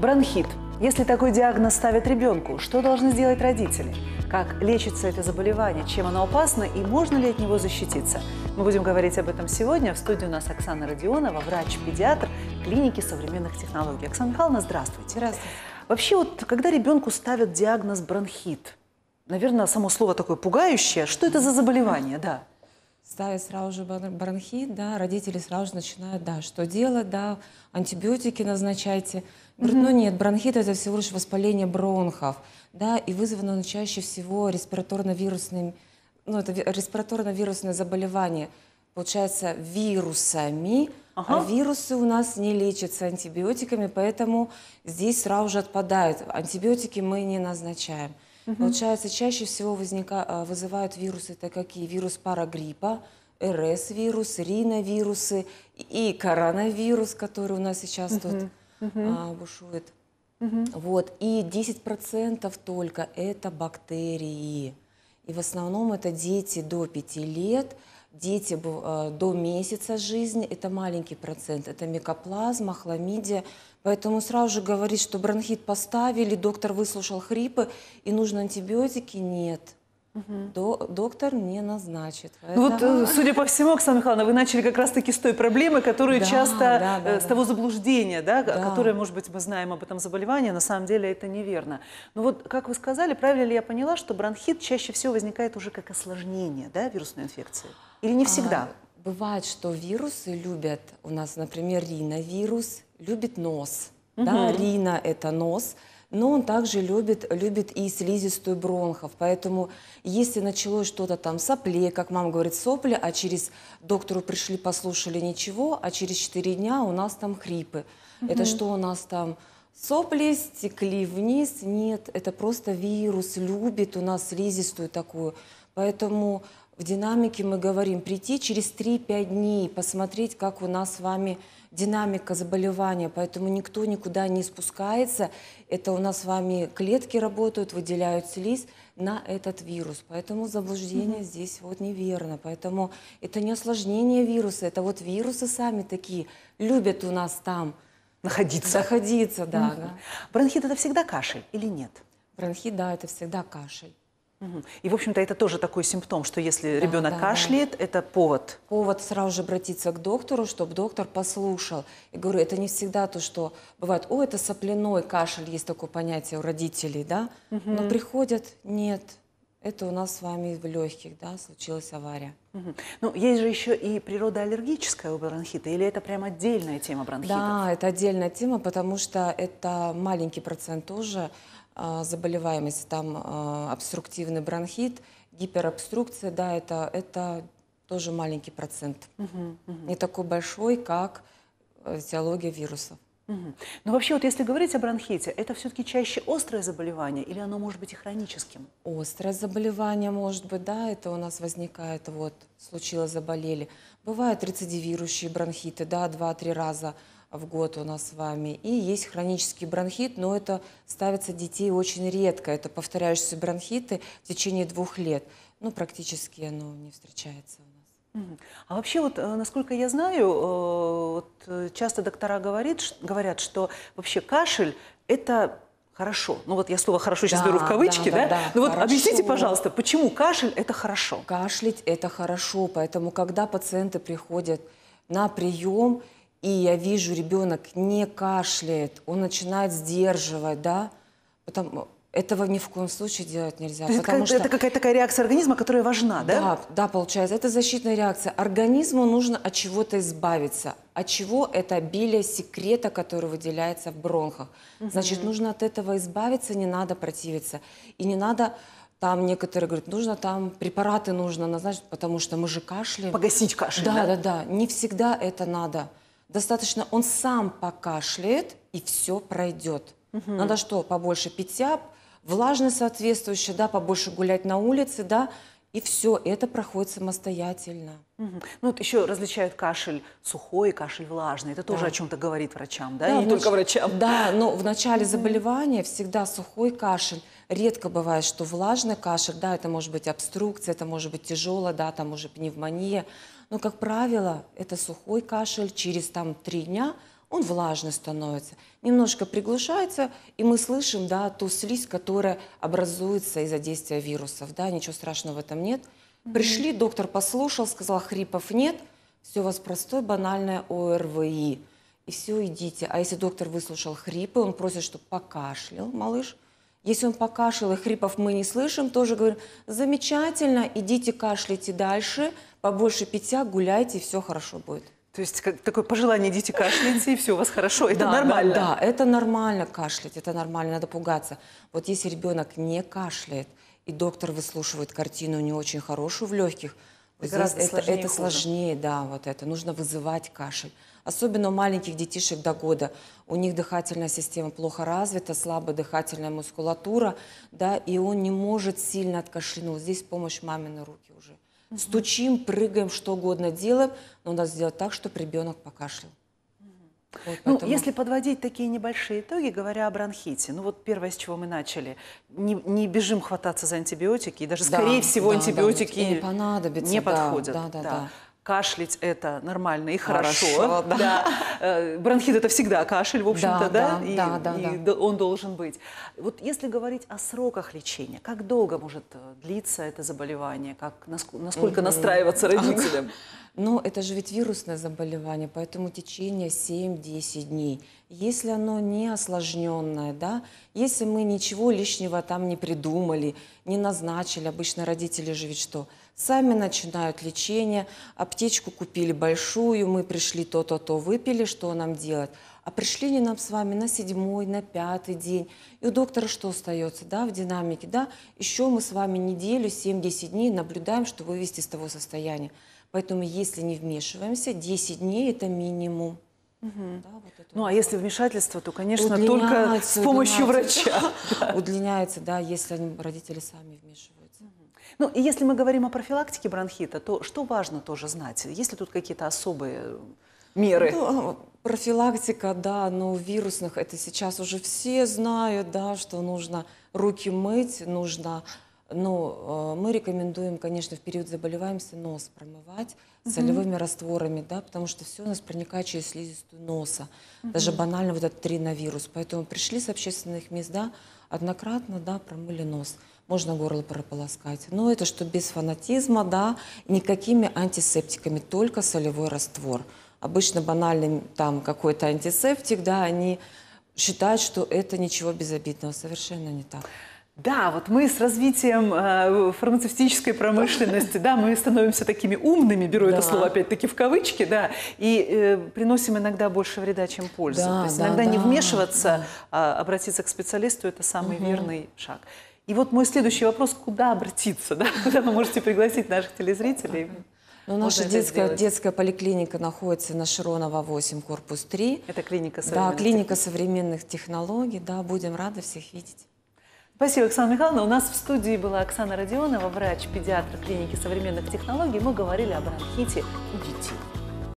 Бронхит. Если такой диагноз ставят ребенку, что должны сделать родители? Как лечится это заболевание, чем оно опасно и можно ли от него защититься? Мы будем говорить об этом сегодня. В студии у нас Оксана Родионова, врач-педиатр клиники современных технологий. Оксана Михайловна, здравствуйте. Здравствуйте. Вообще, вот, когда ребенку ставят диагноз бронхит, наверное, само слово такое пугающее, что это за заболевание, да? ставят сразу же бронхит, да, родители сразу же начинают, да, что делать, да, антибиотики назначайте. Говорит, ну нет, бронхит это всего лишь воспаление бронхов, да, и вызвано он чаще всего респираторно-вирусным, ну это респираторно-вирусное заболевание, получается вирусами, а ага. а вирусы у нас не лечатся антибиотиками, поэтому здесь сразу же отпадают. Антибиотики мы не назначаем. Угу. Получается, чаще всего возника... А, вызывают вирусы это какие? Вирус парагриппа, РС-вирус, риновирусы и коронавирус, который у нас сейчас угу. тут угу. А, бушует. Угу. Вот. И 10% только это бактерии. И в основном это дети до 5 лет, дети а, до месяца жизни, это маленький процент, это микоплазма, хламидия, Поэтому сразу же говорить, что бронхит поставили, доктор выслушал хрипы и нужны антибиотики, нет. Угу. Доктор не назначит. Ну э, Поэтому... вот, судя по всему, Оксана Михайловна, вы начали как раз-таки с той проблемы, которую да, часто, да, э, да, с того заблуждения, да, да. которое, может быть, мы знаем об этом заболевании, на самом деле это неверно. Но ну вот, как вы сказали, правильно ли я поняла, что бронхит чаще всего возникает уже как осложнение да, вирусной инфекции? Или не а, всегда? А, бывает, что вирусы любят, у нас, например, риновирус, любит нос. Угу. Да, рина – это нос но он также любит, любит и слизистую бронхов. Поэтому если началось что-то там сопле, как мама говорит, сопли, а через доктору пришли, послушали ничего, а через 4 дня у нас там хрипы. Угу. Это что у нас там? Сопли стекли вниз? Нет, это просто вирус любит у нас слизистую такую. Поэтому в динамике мы говорим прийти через 3-5 дней, посмотреть, как у нас с вами динамика заболевания, поэтому никто никуда не спускается. Это у нас с вами клетки работают, выделяют слизь на этот вирус. Поэтому заблуждение mm здесь вот неверно. Поэтому это не осложнение вируса, это вот вирусы сами такие любят у нас там находиться. Находиться, да. mm да. Бронхит это всегда кашель или нет? Бронхит, да, это всегда кашель. И, в общем-то, это тоже такой симптом, что если да, ребенок да, кашляет, да. это повод. Повод сразу же обратиться к доктору, чтобы доктор послушал. И говорю, это не всегда то, что бывает, о, это сопляной кашель, есть такое понятие у родителей, да? Угу. Но приходят, нет, это у нас с вами в легких, да, случилась авария. Угу. Ну, есть же еще и природа аллергическая у бронхита, или это прям отдельная тема бронхита? Да, это отдельная тема, потому что это маленький процент тоже а, заболеваемость, там а, обструктивный бронхит, гиперобструкция, да, это, это тоже маленький процент. Угу, угу. Не такой большой, как теология э, вирусов. Угу. Ну, Но вообще, вот если говорить о бронхите, это все-таки чаще острое заболевание или оно может быть и хроническим? Острое заболевание может быть, да, это у нас возникает, вот, случилось, заболели. Бывают рецидивирующие бронхиты, да, два-три раза – в год у нас с вами. И есть хронический бронхит, но это ставится детей очень редко. Это повторяющиеся бронхиты в течение двух лет. Ну, практически оно не встречается у нас. А вообще, вот, э, насколько я знаю, э, вот, э, часто доктора говорит, говорят, что вообще кашель – это хорошо. Ну вот я слово «хорошо» сейчас да, беру в кавычки, да? да, да? да ну вот объясните, пожалуйста, почему кашель – это хорошо? Кашлять – это хорошо, поэтому когда пациенты приходят на прием – и я вижу, ребенок не кашляет, он начинает сдерживать, да, потому э, этого ни в коем случае делать нельзя. Это, потому как, что... это какая-то такая реакция организма, которая важна, да? Да, да, получается. Это защитная реакция. Организму нужно от чего-то избавиться. От чего это обилие секрета, который выделяется в бронхах. Угу. Значит, нужно от этого избавиться, не надо противиться. И не надо там некоторые говорят, нужно там препараты нужно назначить, потому что мы же кашляем. Погасить кашель. Да, да, да. да. Не всегда это надо достаточно он сам покашляет, и все пройдет. Угу. Надо что, побольше питья, влажность соответствующая, да, побольше гулять на улице, да, и все, это проходит самостоятельно. Угу. Ну, вот еще различают кашель сухой и кашель влажный. Это да. тоже о чем-то говорит врачам, да? да не ну только врачам. Да, но в начале заболевания всегда сухой кашель. Редко бывает, что влажный кашель, да, это может быть обструкция, это может быть тяжело, да, там уже пневмония но, как правило, это сухой кашель, через там три дня он влажный становится, немножко приглушается, и мы слышим, да, ту слизь, которая образуется из-за действия вирусов, да, ничего страшного в этом нет. Пришли, доктор послушал, сказал, хрипов нет, все у вас простой, банальное ОРВИ, и все, идите. А если доктор выслушал хрипы, он просит, чтобы покашлял малыш – если он покашлял и хрипов мы не слышим, тоже говорим, замечательно, идите кашляйте дальше, побольше питья, гуляйте, и все хорошо будет. То есть как, такое пожелание, идите кашляйте, и все у вас хорошо, это да, нормально? Да, да, это нормально кашлять, это нормально, надо пугаться. Вот если ребенок не кашляет, и доктор выслушивает картину не очень хорошую в легких – вот здесь это, сложнее, это хуже. сложнее, да, вот это. Нужно вызывать кашель. Особенно у маленьких детишек до года. У них дыхательная система плохо развита, слабая дыхательная мускулатура, да, и он не может сильно откашлянуть. Здесь помощь маминой руки уже. Угу. Стучим, прыгаем, что угодно делаем, но надо сделать так, чтобы ребенок покашлял. Вот ну, поэтому... Ну, если подводить такие небольшие итоги, говоря о бронхите, ну вот первое, с чего мы начали, не, не бежим хвататься за антибиотики, и даже, да, скорее всего, да, антибиотики да, не, понадобятся, не подходят. Да, да, да. Да кашлять это нормально и хорошо. хорошо да. Да. Э, бронхит это всегда кашель, в общем-то, да, да? Да, и, да, и он должен быть. Вот если говорить о сроках лечения, как долго может э, длиться это заболевание, как, насколько, насколько настраиваться родителям? Но ну, это же ведь вирусное заболевание, поэтому течение 7-10 дней. Если оно не осложненное, да, если мы ничего лишнего там не придумали, не назначили. Обычно родители же ведь что? Сами начинают лечение, аптечку купили большую, мы пришли то-то-то, выпили, что нам делать? А пришли не нам с вами на седьмой, на пятый день. И у доктора что остается, да, в динамике, да? Еще мы с вами неделю, 7-10 дней наблюдаем, что вывести из того состояния. Поэтому если не вмешиваемся, 10 дней – это минимум. Да, вот это ну а вот. а если вмешательство, то, конечно, только с помощью врача. Удлиняется, да, если родители сами вмешиваются. Ну и если мы говорим о профилактике бронхита, то что важно тоже знать? Есть ли тут какие-то особые меры? Ну, ну профилактика, да, но вирусных это сейчас уже все знают, да, что нужно руки мыть, нужно но ну, э, мы рекомендуем, конечно, в период заболеваемости нос промывать угу. солевыми растворами, да, потому что все у нас проникает через слизистую носа, угу. даже банально вот этот триновирус. Поэтому пришли с общественных мест, да, однократно, да, промыли нос. Можно горло прополоскать. Но это что без фанатизма, да, никакими антисептиками, только солевой раствор. Обычно банальный там какой-то антисептик, да, они считают, что это ничего безобидного. Совершенно не так. Да, вот мы с развитием э, фармацевтической промышленности, да, мы становимся такими умными, беру да. это слово опять-таки в кавычки, да, и э, приносим иногда больше вреда, чем пользы. Да, То есть да, иногда да, не вмешиваться, да. а обратиться к специалисту – это самый угу. верный шаг. И вот мой следующий вопрос – куда обратиться, да, куда вы можете пригласить наших телезрителей? Ну, наша детская, детская поликлиника находится на Широнова 8, корпус 3. Это клиника современных Да, клиника современных технологий, да, будем рады всех видеть. Спасибо, Оксана Михайловна. У нас в студии была Оксана Родионова, врач-педиатр клиники современных технологий. Мы говорили о бронхите у детей.